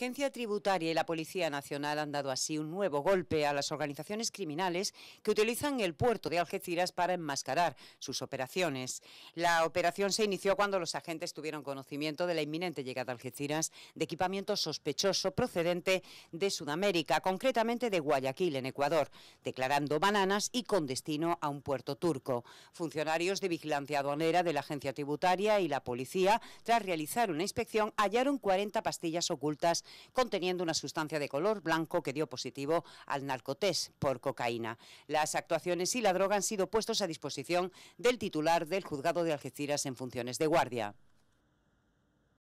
La Agencia Tributaria y la Policía Nacional han dado así un nuevo golpe a las organizaciones criminales que utilizan el puerto de Algeciras para enmascarar sus operaciones. La operación se inició cuando los agentes tuvieron conocimiento de la inminente llegada a Algeciras de equipamiento sospechoso procedente de Sudamérica, concretamente de Guayaquil, en Ecuador, declarando bananas y con destino a un puerto turco. Funcionarios de vigilancia aduanera de la Agencia Tributaria y la Policía, tras realizar una inspección, hallaron 40 pastillas ocultas conteniendo una sustancia de color blanco que dio positivo al narcotés por cocaína. Las actuaciones y la droga han sido puestos a disposición del titular del juzgado de Algeciras en funciones de guardia.